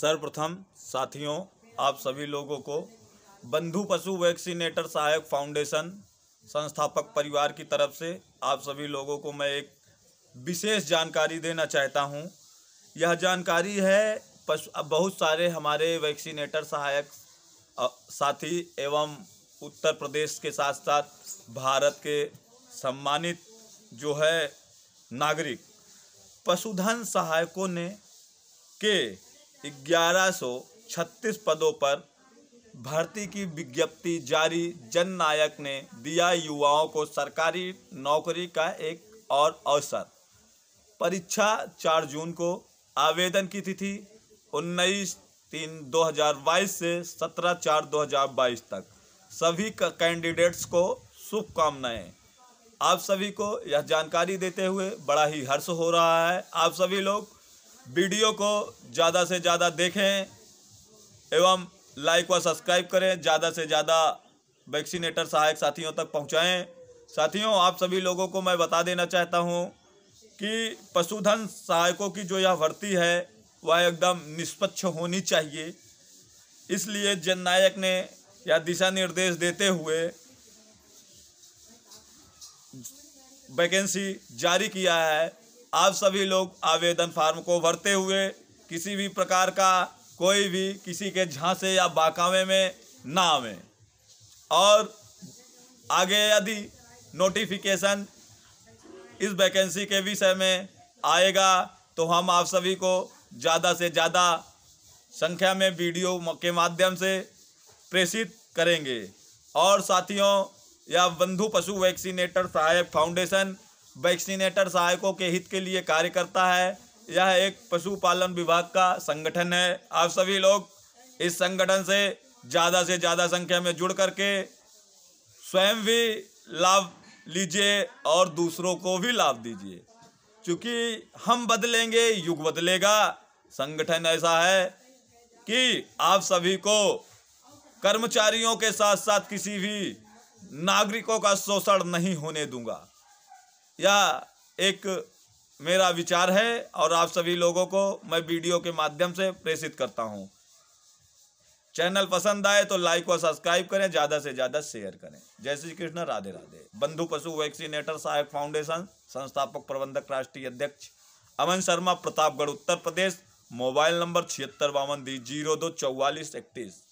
सर्वप्रथम साथियों आप सभी लोगों को बंधु पशु वैक्सीनेटर सहायक फाउंडेशन संस्थापक परिवार की तरफ से आप सभी लोगों को मैं एक विशेष जानकारी देना चाहता हूं यह जानकारी है पशु बहुत सारे हमारे वैक्सीनेटर सहायक साथी एवं उत्तर प्रदेश के साथ साथ भारत के सम्मानित जो है नागरिक पशुधन सहायकों ने के ग्यारह पदों पर भर्ती की विज्ञप्ति जारी जन नायक ने दिया युवाओं को सरकारी नौकरी का एक और अवसर परीक्षा 4 जून को आवेदन की तिथि 19 तीन 2022 से 17 चार 2022 तक सभी कैंडिडेट्स को शुभकामनाएं आप सभी को यह जानकारी देते हुए बड़ा ही हर्ष हो रहा है आप सभी लोग वीडियो को ज़्यादा से ज़्यादा देखें एवं लाइक व सब्सक्राइब करें ज़्यादा से ज़्यादा वैक्सीनेटर सहायक साथियों तक पहुँचाएँ साथियों आप सभी लोगों को मैं बता देना चाहता हूँ कि पशुधन सहायकों की जो यह भर्ती है वह एकदम निष्पक्ष होनी चाहिए इसलिए जननायक ने यह दिशा निर्देश देते हुए वैकेंसी जारी किया है आप सभी लोग आवेदन फार्म को भरते हुए किसी भी प्रकार का कोई भी किसी के झांसे या बाकावे में ना आवे और आगे यदि नोटिफिकेशन इस वैकेंसी के विषय में आएगा तो हम आप सभी को ज़्यादा से ज़्यादा संख्या में वीडियो के माध्यम से प्रेषित करेंगे और साथियों या बंधु पशु वैक्सीनेटर सहायक फाउंडेशन वैक्सीनेटर सहायकों के हित के लिए कार्य करता है यह एक पशुपालन विभाग का संगठन है आप सभी लोग इस संगठन से ज़्यादा से ज़्यादा संख्या में जुड़ करके स्वयं भी लाभ लीजिए और दूसरों को भी लाभ दीजिए क्योंकि हम बदलेंगे युग बदलेगा संगठन ऐसा है कि आप सभी को कर्मचारियों के साथ साथ किसी भी नागरिकों का शोषण नहीं होने दूंगा या एक मेरा विचार है और आप सभी लोगों को मैं वीडियो के माध्यम से प्रेषित करता हूं चैनल पसंद आए तो लाइक और सब्सक्राइब करें ज़्यादा से ज़्यादा शेयर करें जय श्री कृष्ण राधे राधे बंधु पशु वैक्सीनेटर सहायक फाउंडेशन संस्थापक प्रबंधक राष्ट्रीय अध्यक्ष अमन शर्मा प्रतापगढ़ उत्तर प्रदेश मोबाइल नंबर छिहत्तर बावन दी जीरो दो चौवालीस इकतीस